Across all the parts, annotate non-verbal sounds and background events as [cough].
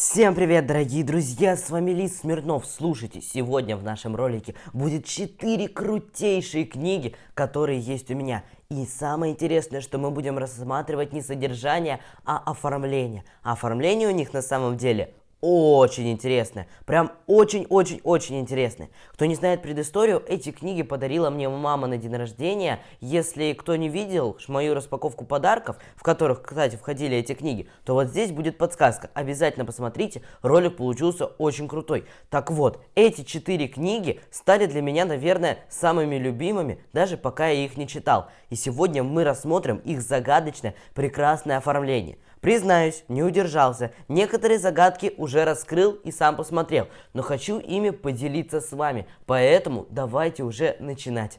Всем привет, дорогие друзья, с вами Лис Смирнов. Слушайте, сегодня в нашем ролике будет 4 крутейшие книги, которые есть у меня. И самое интересное, что мы будем рассматривать не содержание, а оформление. А оформление у них на самом деле – очень интересная. Прям очень-очень-очень интересная. Кто не знает предысторию, эти книги подарила мне мама на день рождения. Если кто не видел мою распаковку подарков, в которых, кстати, входили эти книги, то вот здесь будет подсказка. Обязательно посмотрите, ролик получился очень крутой. Так вот, эти четыре книги стали для меня, наверное, самыми любимыми, даже пока я их не читал. И сегодня мы рассмотрим их загадочное, прекрасное оформление. Признаюсь, не удержался. Некоторые загадки уже уже раскрыл и сам посмотрел, но хочу ими поделиться с вами, поэтому давайте уже начинать.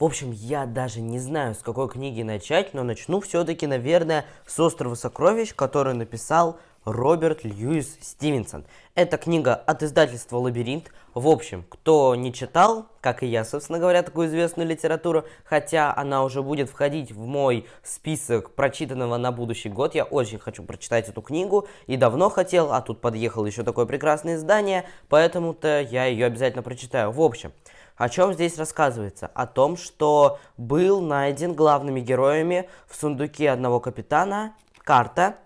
В общем, я даже не знаю, с какой книги начать, но начну все-таки, наверное, с «Острова сокровищ», который написал Роберт Льюис Стивенсон. Это книга от издательства «Лабиринт». В общем, кто не читал, как и я, собственно говоря, такую известную литературу, хотя она уже будет входить в мой список прочитанного на будущий год, я очень хочу прочитать эту книгу и давно хотел, а тут подъехало еще такое прекрасное издание, поэтому-то я ее обязательно прочитаю. В общем, о чем здесь рассказывается? О том, что был найден главными героями в сундуке одного капитана карта,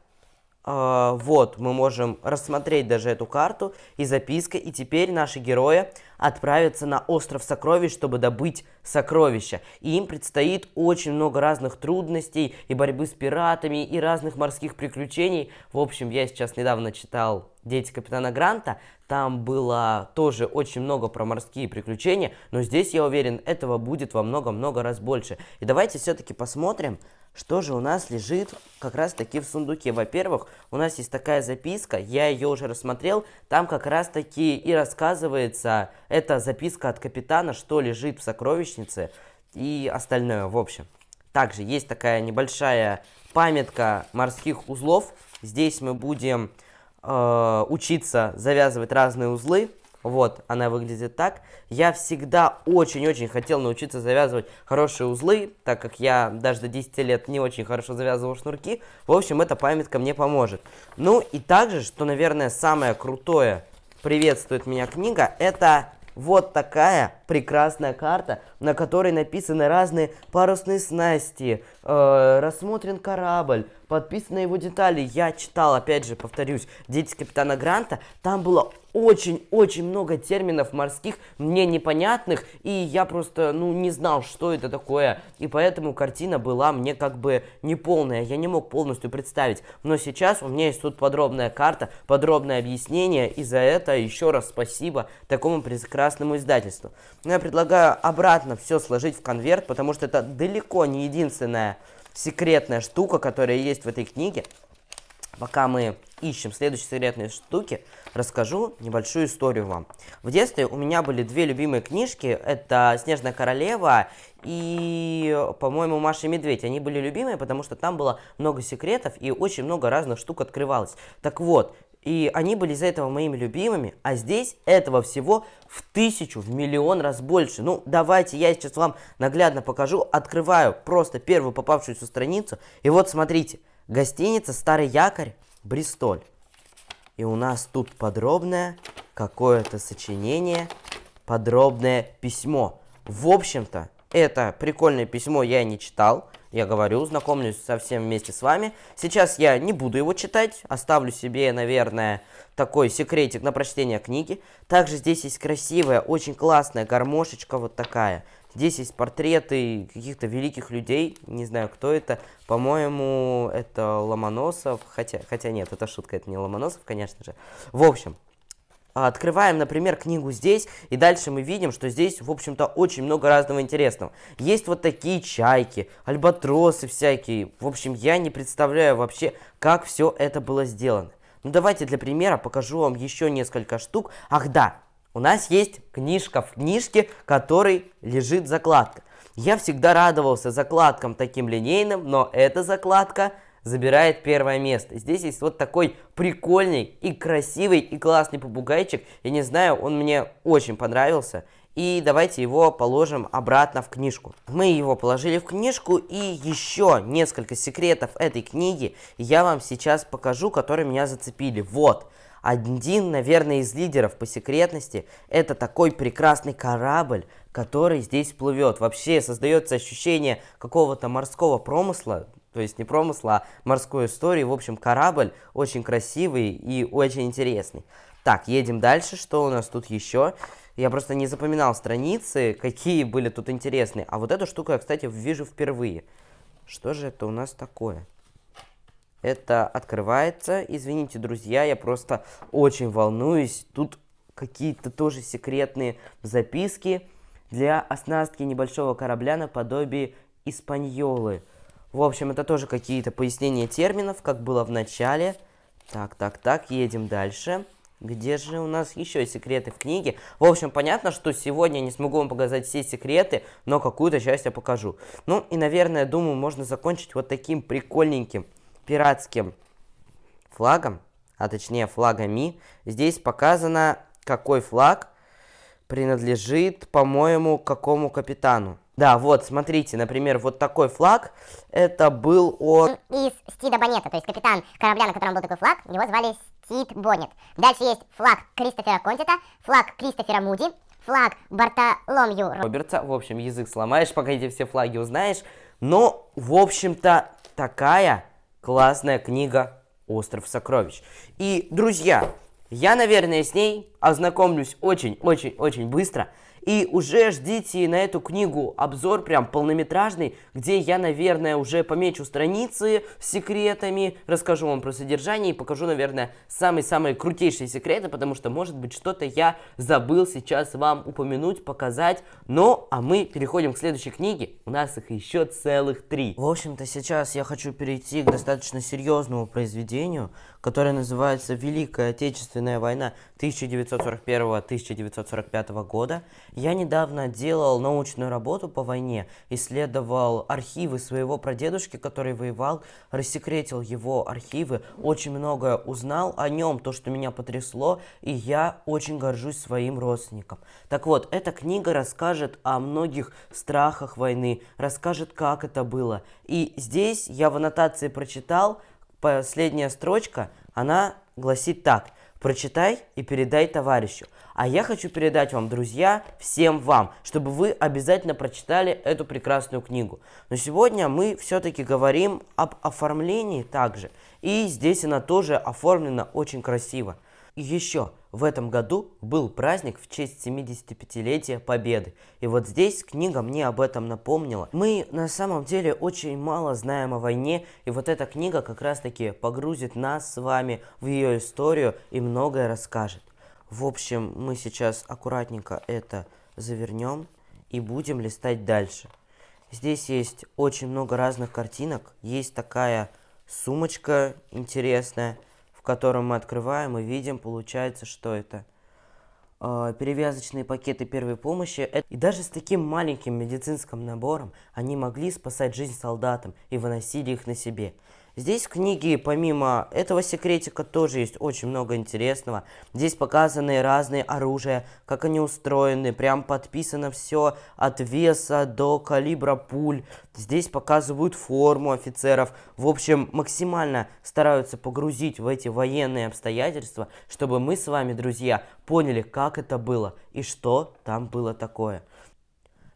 а, вот, мы можем рассмотреть даже эту карту и записка, и теперь наши герои отправятся на остров сокровищ, чтобы добыть сокровища. И им предстоит очень много разных трудностей и борьбы с пиратами, и разных морских приключений. В общем, я сейчас недавно читал «Дети капитана Гранта», там было тоже очень много про морские приключения, но здесь, я уверен, этого будет во много-много раз больше. И давайте все-таки посмотрим, что же у нас лежит как раз-таки в сундуке. Во-первых, у нас есть такая записка, я ее уже рассмотрел, там как раз-таки и рассказывается, эта записка от капитана, что лежит в сокровищнице и остальное, в общем. Также есть такая небольшая памятка морских узлов. Здесь мы будем Э, учиться завязывать разные узлы. Вот, она выглядит так. Я всегда очень-очень хотел научиться завязывать хорошие узлы, так как я даже до 10 лет не очень хорошо завязывал шнурки. В общем, эта памятка мне поможет. Ну и также, что, наверное, самое крутое приветствует меня книга, это вот такая прекрасная карта, на которой написаны разные парусные снасти, Э, рассмотрен корабль, подписаны его детали. Я читал, опять же, повторюсь, «Дети капитана Гранта». Там было очень-очень много терминов морских, мне непонятных, и я просто, ну, не знал, что это такое. И поэтому картина была мне как бы неполная, я не мог полностью представить. Но сейчас у меня есть тут подробная карта, подробное объяснение, и за это еще раз спасибо такому прекрасному издательству. Но я предлагаю обратно все сложить в конверт, потому что это далеко не единственная секретная штука, которая есть в этой книге. Пока мы ищем следующие секретные штуки, расскажу небольшую историю вам. В детстве у меня были две любимые книжки. Это «Снежная королева» и, по-моему, «Маша и медведь». Они были любимые, потому что там было много секретов и очень много разных штук открывалось. Так вот, и они были из-за этого моими любимыми, а здесь этого всего в тысячу, в миллион раз больше. Ну, давайте я сейчас вам наглядно покажу. Открываю просто первую попавшуюся страницу. И вот смотрите, гостиница «Старый якорь», Бристоль. И у нас тут подробное какое-то сочинение, подробное письмо. В общем-то, это прикольное письмо я не читал, я говорю, знакомлюсь со всем вместе с вами. Сейчас я не буду его читать, оставлю себе, наверное, такой секретик на прочтение книги. Также здесь есть красивая, очень классная гармошечка вот такая. Здесь есть портреты каких-то великих людей, не знаю, кто это. По-моему, это Ломоносов, хотя, хотя нет, это шутка, это не Ломоносов, конечно же. В общем, а открываем, например, книгу здесь, и дальше мы видим, что здесь, в общем-то, очень много разного интересного. Есть вот такие чайки, альбатросы всякие. В общем, я не представляю вообще, как все это было сделано. Ну, давайте для примера покажу вам еще несколько штук. Ах, да, у нас есть книжка в книжке, которой лежит закладка. Я всегда радовался закладкам таким линейным, но эта закладка забирает первое место. Здесь есть вот такой прикольный и красивый и классный попугайчик. Я не знаю, он мне очень понравился. И давайте его положим обратно в книжку. Мы его положили в книжку, и еще несколько секретов этой книги я вам сейчас покажу, которые меня зацепили. Вот, один, наверное, из лидеров по секретности, это такой прекрасный корабль, который здесь плывет. Вообще создается ощущение какого-то морского промысла, то есть не промысла а морской истории. В общем, корабль очень красивый и очень интересный. Так, едем дальше. Что у нас тут еще? Я просто не запоминал страницы, какие были тут интересные. А вот эту штуку я, кстати, вижу впервые. Что же это у нас такое? Это открывается. Извините, друзья, я просто очень волнуюсь. Тут какие-то тоже секретные записки для оснастки небольшого корабля наподобие «Испаньолы». В общем, это тоже какие-то пояснения терминов, как было в начале. Так, так, так, едем дальше. Где же у нас еще секреты в книге? В общем, понятно, что сегодня я не смогу вам показать все секреты, но какую-то часть я покажу. Ну и, наверное, думаю, можно закончить вот таким прикольненьким пиратским флагом, а точнее флагами. Здесь показано, какой флаг принадлежит, по-моему, какому капитану. Да, вот, смотрите, например, вот такой флаг, это был он. Из Стида Бонета, то есть капитан корабля, на котором был такой флаг, его звали Стид Бонет. Дальше есть флаг Кристофера Контита, флаг Кристофера Муди, флаг Бартоломью Робертса. В общем, язык сломаешь, пока эти все флаги узнаешь. Но, в общем-то, такая классная книга «Остров сокровищ». И, друзья, я, наверное, с ней ознакомлюсь очень-очень-очень быстро. И уже ждите на эту книгу обзор прям полнометражный, где я, наверное, уже помечу страницы с секретами, расскажу вам про содержание и покажу, наверное, самые-самые крутейшие секреты, потому что, может быть, что-то я забыл сейчас вам упомянуть, показать. Но ну, а мы переходим к следующей книге. У нас их еще целых три. В общем-то, сейчас я хочу перейти к достаточно серьезному произведению, которая называется «Великая Отечественная война 1941-1945 года». Я недавно делал научную работу по войне, исследовал архивы своего прадедушки, который воевал, рассекретил его архивы, очень многое узнал о нем, то, что меня потрясло, и я очень горжусь своим родственником. Так вот, эта книга расскажет о многих страхах войны, расскажет, как это было. И здесь я в аннотации прочитал, последняя строчка, она гласит так. Прочитай и передай товарищу. А я хочу передать вам, друзья, всем вам, чтобы вы обязательно прочитали эту прекрасную книгу. Но сегодня мы все-таки говорим об оформлении также. И здесь она тоже оформлена очень красиво еще в этом году был праздник в честь 75-летия Победы. И вот здесь книга мне об этом напомнила. Мы на самом деле очень мало знаем о войне, и вот эта книга как раз-таки погрузит нас с вами в ее историю и многое расскажет. В общем, мы сейчас аккуратненько это завернем и будем листать дальше. Здесь есть очень много разных картинок. Есть такая сумочка интересная – котором мы открываем и видим, получается, что это а, перевязочные пакеты первой помощи. И даже с таким маленьким медицинским набором они могли спасать жизнь солдатам и выносили их на себе. Здесь в книге, помимо этого секретика, тоже есть очень много интересного. Здесь показаны разные оружия, как они устроены, прям подписано все от веса до калибра пуль. Здесь показывают форму офицеров. В общем, максимально стараются погрузить в эти военные обстоятельства, чтобы мы с вами, друзья, поняли, как это было и что там было такое.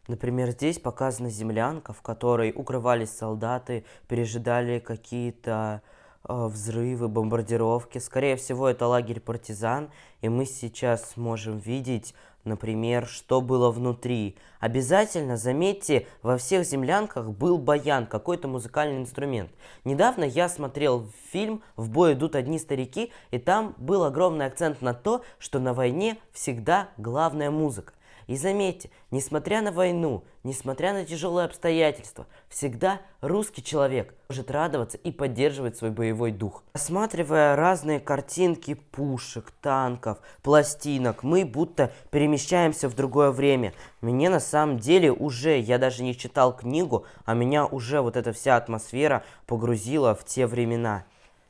Например, здесь показана землянка, в которой укрывались солдаты, пережидали какие-то э, взрывы, бомбардировки. Скорее всего, это лагерь партизан, и мы сейчас можем видеть, например, что было внутри. Обязательно, заметьте, во всех землянках был баян, какой-то музыкальный инструмент. Недавно я смотрел фильм «В бой идут одни старики», и там был огромный акцент на то, что на войне всегда главная музыка. И заметьте, несмотря на войну, несмотря на тяжелые обстоятельства, всегда русский человек может радоваться и поддерживать свой боевой дух. Осматривая разные картинки пушек, танков, пластинок, мы будто перемещаемся в другое время. Мне на самом деле уже, я даже не читал книгу, а меня уже вот эта вся атмосфера погрузила в те времена.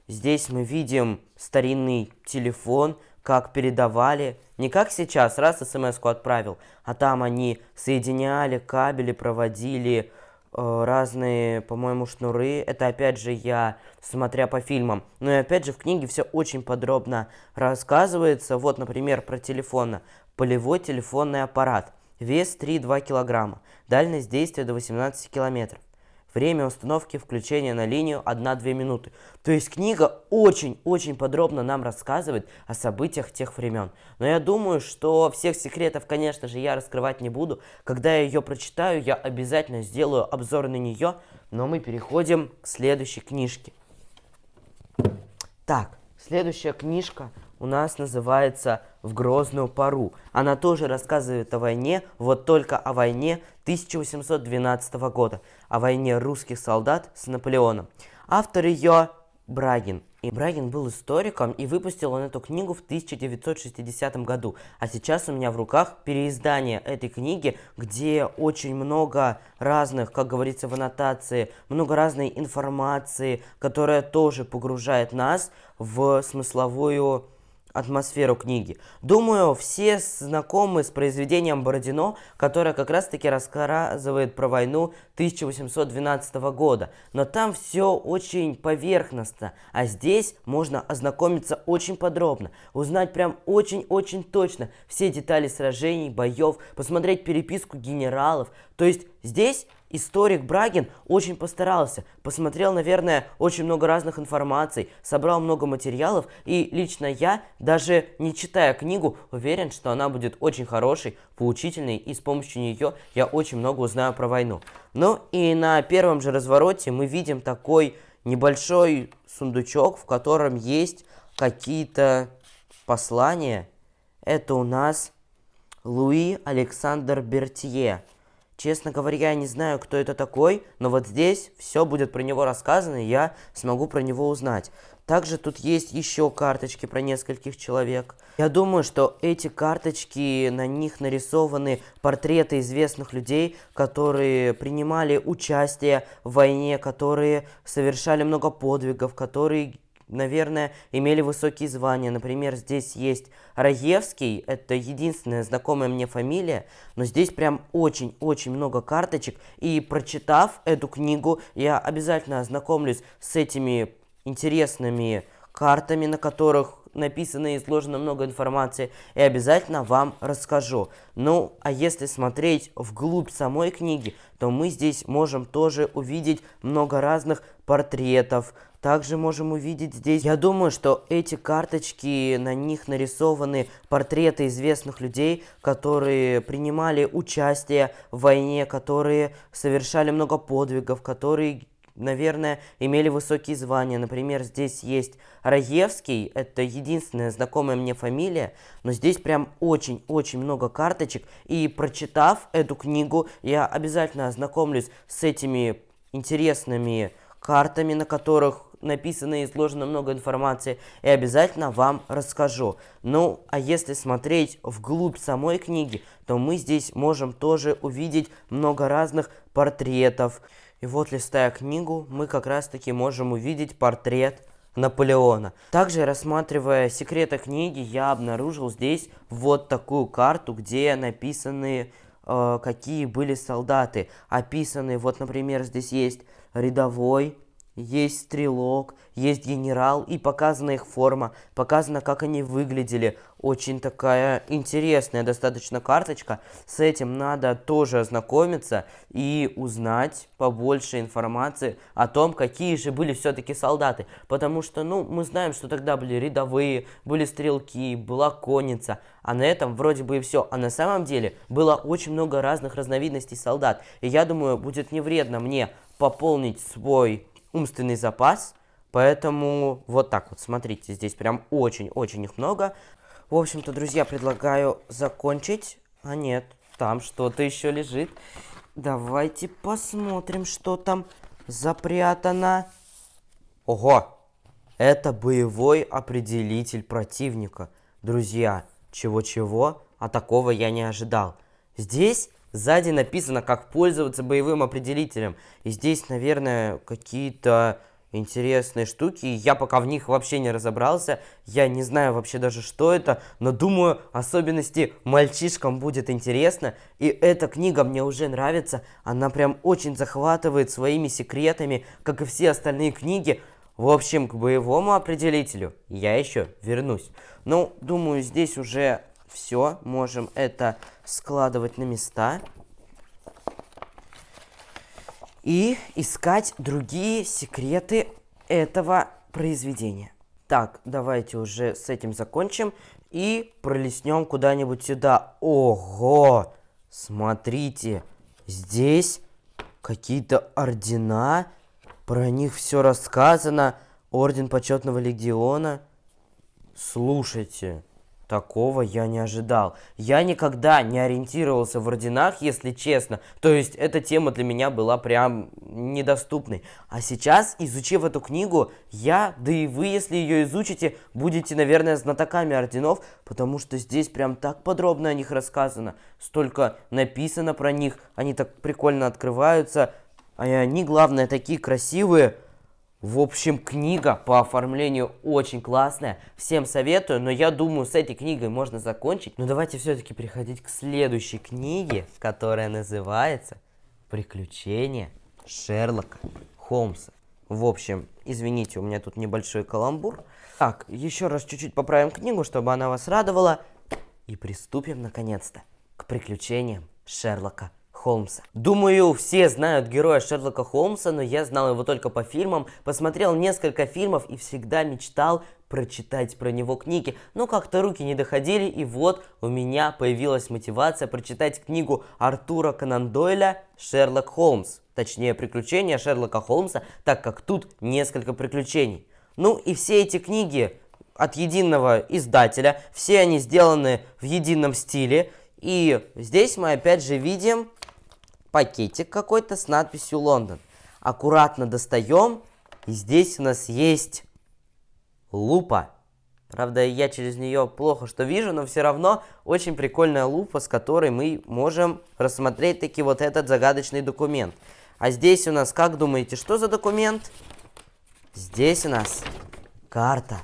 Здесь мы видим старинный телефон – как передавали. Не как сейчас, раз смс-ку отправил, а там они соединяли кабели, проводили э, разные, по-моему, шнуры. Это опять же я, смотря по фильмам. Ну и опять же в книге все очень подробно рассказывается. Вот, например, про телефона. Полевой телефонный аппарат. Вес 3,2 килограмма. Дальность действия до 18 километров. Время установки включения на линию 1-2 минуты. То есть книга очень-очень подробно нам рассказывает о событиях тех времен. Но я думаю, что всех секретов, конечно же, я раскрывать не буду. Когда я ее прочитаю, я обязательно сделаю обзор на нее. Но мы переходим к следующей книжке. Так, следующая книжка у нас называется в грозную пару. Она тоже рассказывает о войне, вот только о войне 1812 года, о войне русских солдат с Наполеоном. Автор ее Брагин. И Брагин был историком, и выпустил он эту книгу в 1960 году. А сейчас у меня в руках переиздание этой книги, где очень много разных, как говорится в аннотации, много разной информации, которая тоже погружает нас в смысловую атмосферу книги. Думаю, все знакомы с произведением Бородино, которое как раз-таки рассказывает про войну 1812 года. Но там все очень поверхностно, а здесь можно ознакомиться очень подробно, узнать прям очень-очень точно все детали сражений, боев, посмотреть переписку генералов. То есть здесь Историк Брагин очень постарался, посмотрел, наверное, очень много разных информаций, собрал много материалов, и лично я, даже не читая книгу, уверен, что она будет очень хорошей, поучительной, и с помощью нее я очень много узнаю про войну. Ну и на первом же развороте мы видим такой небольшой сундучок, в котором есть какие-то послания. Это у нас Луи Александр Бертье – Честно говоря, я не знаю, кто это такой, но вот здесь все будет про него рассказано, и я смогу про него узнать. Также тут есть еще карточки про нескольких человек. Я думаю, что эти карточки, на них нарисованы портреты известных людей, которые принимали участие в войне, которые совершали много подвигов, которые наверное, имели высокие звания. Например, здесь есть Раевский, это единственная знакомая мне фамилия, но здесь прям очень-очень много карточек, и прочитав эту книгу, я обязательно ознакомлюсь с этими интересными картами, на которых написано и изложено много информации, и обязательно вам расскажу. Ну, а если смотреть вглубь самой книги, то мы здесь можем тоже увидеть много разных портретов, также можем увидеть здесь... Я думаю, что эти карточки, на них нарисованы портреты известных людей, которые принимали участие в войне, которые совершали много подвигов, которые наверное, имели высокие звания. Например, здесь есть Раевский, это единственная знакомая мне фамилия, но здесь прям очень-очень много карточек, и прочитав эту книгу, я обязательно ознакомлюсь с этими интересными картами, на которых написано и изложено много информации, и обязательно вам расскажу. Ну, а если смотреть вглубь самой книги, то мы здесь можем тоже увидеть много разных портретов. И вот, листая книгу, мы как раз-таки можем увидеть портрет Наполеона. Также, рассматривая секреты книги, я обнаружил здесь вот такую карту, где написаны э, какие были солдаты. Описаны, вот, например, здесь есть рядовой, есть стрелок, есть генерал, и показана их форма, показано, как они выглядели. Очень такая интересная достаточно карточка. С этим надо тоже ознакомиться и узнать побольше информации о том, какие же были все-таки солдаты. Потому что, ну, мы знаем, что тогда были рядовые, были стрелки, была конница. А на этом вроде бы и все. А на самом деле было очень много разных разновидностей солдат. И я думаю, будет не вредно мне пополнить свой умственный запас, поэтому вот так вот, смотрите, здесь прям очень-очень их много. В общем-то, друзья, предлагаю закончить. А нет, там что-то еще лежит. Давайте посмотрим, что там запрятано. Ого! Это боевой определитель противника. Друзья, чего-чего, а такого я не ожидал. Здесь Сзади написано, как пользоваться боевым определителем. И здесь, наверное, какие-то интересные штуки. Я пока в них вообще не разобрался. Я не знаю вообще даже, что это. Но думаю, особенности мальчишкам будет интересно. И эта книга мне уже нравится. Она прям очень захватывает своими секретами, как и все остальные книги. В общем, к боевому определителю я еще вернусь. Ну, думаю, здесь уже все, можем это складывать на места. И искать другие секреты этого произведения. Так, давайте уже с этим закончим. И пролистнем куда-нибудь сюда. Ого! Смотрите, здесь какие-то ордена. Про них все рассказано. Орден почетного легиона. Слушайте, Такого я не ожидал. Я никогда не ориентировался в орденах, если честно. То есть эта тема для меня была прям недоступной. А сейчас, изучив эту книгу, я, да и вы, если ее изучите, будете, наверное, знатоками орденов, потому что здесь прям так подробно о них рассказано. Столько написано про них, они так прикольно открываются, а они, главное, такие красивые – в общем, книга по оформлению очень классная. Всем советую, но я думаю, с этой книгой можно закончить. Но давайте все-таки переходить к следующей книге, которая называется «Приключения Шерлока Холмса». В общем, извините, у меня тут небольшой каламбур. Так, еще раз чуть-чуть поправим книгу, чтобы она вас радовала. И приступим, наконец-то, к приключениям Шерлока Холмса. Думаю, все знают героя Шерлока Холмса, но я знал его только по фильмам, посмотрел несколько фильмов и всегда мечтал прочитать про него книги, но как-то руки не доходили, и вот у меня появилась мотивация прочитать книгу Артура Конан Дойля «Шерлок Холмс», точнее «Приключения Шерлока Холмса», так как тут несколько приключений. Ну и все эти книги от единого издателя, все они сделаны в едином стиле, и здесь мы опять же видим пакетик какой-то с надписью «Лондон». Аккуратно достаем. И здесь у нас есть лупа. Правда, я через нее плохо что вижу, но все равно очень прикольная лупа, с которой мы можем рассмотреть таки вот этот загадочный документ. А здесь у нас, как думаете, что за документ? Здесь у нас карта.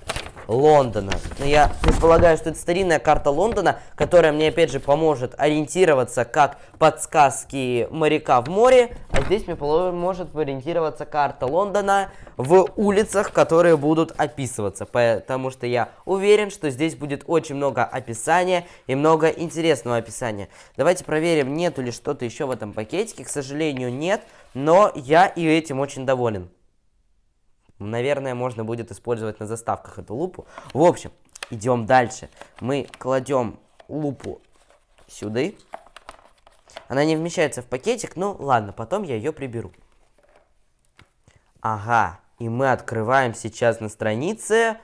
Лондона. Но я предполагаю, что это старинная карта Лондона, которая мне, опять же, поможет ориентироваться как подсказки моряка в море, а здесь мне поможет ориентироваться карта Лондона в улицах, которые будут описываться, потому что я уверен, что здесь будет очень много описания и много интересного описания. Давайте проверим, нету ли что-то еще в этом пакетике. К сожалению, нет, но я и этим очень доволен. Наверное, можно будет использовать на заставках эту лупу. В общем, идем дальше. Мы кладем лупу сюда. Она не вмещается в пакетик, ну ладно, потом я ее приберу. Ага, и мы открываем сейчас на странице,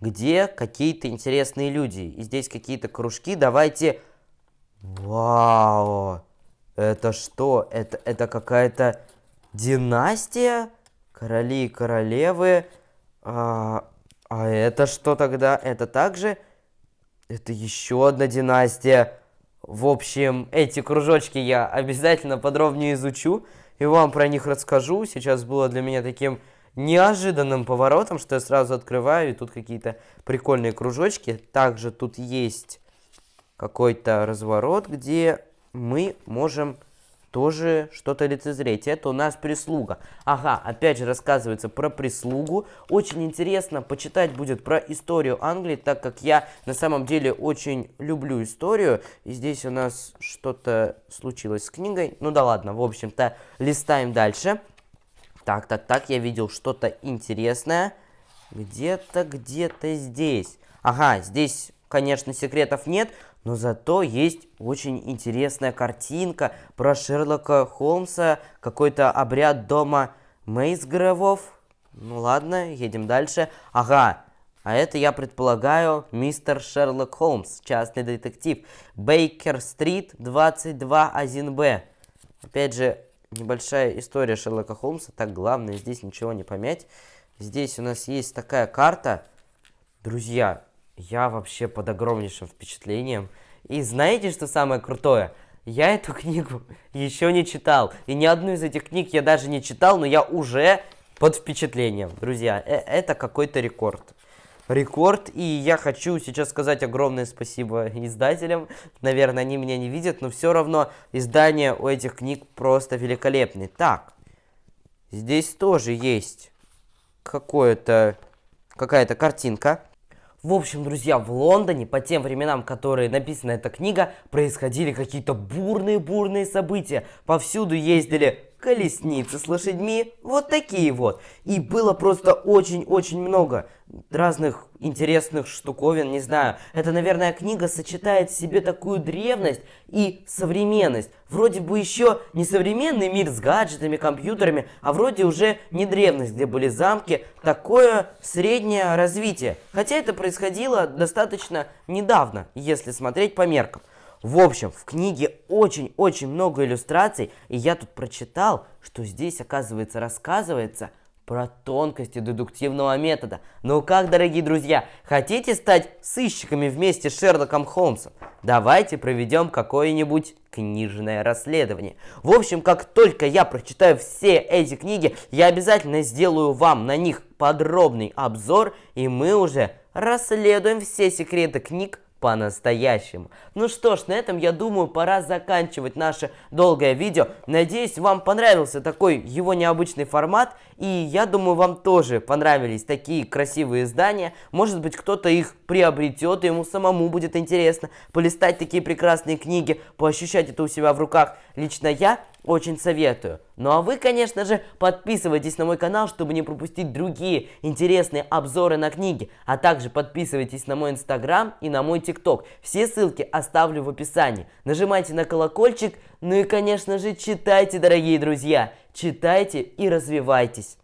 где какие-то интересные люди. И здесь какие-то кружки, давайте... Вау! Это что? Это, это какая-то династия? Короли и королевы. А, а это что тогда? Это также... Это еще одна династия. В общем, эти кружочки я обязательно подробнее изучу и вам про них расскажу. Сейчас было для меня таким неожиданным поворотом, что я сразу открываю, и тут какие-то прикольные кружочки. Также тут есть какой-то разворот, где мы можем тоже что-то лицезреть. Это у нас прислуга. Ага, опять же рассказывается про прислугу. Очень интересно почитать будет про историю Англии, так как я на самом деле очень люблю историю. И здесь у нас что-то случилось с книгой. Ну да ладно, в общем-то, листаем дальше. Так, так, так, я видел что-то интересное. Где-то, где-то здесь. Ага, здесь, конечно, секретов нет, но зато есть очень интересная картинка про Шерлока Холмса, какой-то обряд дома Мейсгровов. Ну ладно, едем дальше. Ага, а это, я предполагаю, мистер Шерлок Холмс, частный детектив. Бейкер-стрит 22-1Б. Опять же, небольшая история Шерлока Холмса. Так, главное здесь ничего не помять. Здесь у нас есть такая карта. Друзья, я вообще под огромнейшим впечатлением. И знаете, что самое крутое? Я эту [laughs] книгу еще не читал. И ни одну из этих книг я даже не читал, но я уже под впечатлением. Друзья, э это какой-то рекорд. Рекорд, и я хочу сейчас сказать огромное спасибо издателям. Наверное, они меня не видят, но все равно издание у этих книг просто великолепное. Так, здесь тоже есть какое-то какая-то картинка. В общем, друзья, в Лондоне по тем временам, которые написана эта книга, происходили какие-то бурные-бурные события. Повсюду ездили колесницы с лошадьми, вот такие вот. И было просто очень-очень много разных интересных штуковин, не знаю. Это, наверное, книга сочетает в себе такую древность и современность. Вроде бы еще не современный мир с гаджетами, компьютерами, а вроде уже не древность, где были замки. Такое среднее развитие. Хотя это происходило достаточно недавно, если смотреть по меркам. В общем, в книге очень-очень много иллюстраций, и я тут прочитал, что здесь, оказывается, рассказывается про тонкости дедуктивного метода. Ну как, дорогие друзья, хотите стать сыщиками вместе с Шерлоком Холмсом? Давайте проведем какое-нибудь книжное расследование. В общем, как только я прочитаю все эти книги, я обязательно сделаю вам на них подробный обзор, и мы уже расследуем все секреты книг по-настоящему. Ну что ж, на этом, я думаю, пора заканчивать наше долгое видео. Надеюсь, вам понравился такой его необычный формат, и я думаю, вам тоже понравились такие красивые издания. Может быть, кто-то их приобретет, и ему самому будет интересно полистать такие прекрасные книги, поощущать это у себя в руках. Лично я очень советую. Ну а вы, конечно же, подписывайтесь на мой канал, чтобы не пропустить другие интересные обзоры на книги, а также подписывайтесь на мой инстаграм и на мой тикток. Все ссылки оставлю в описании. Нажимайте на колокольчик, ну и, конечно же, читайте, дорогие друзья, читайте и развивайтесь.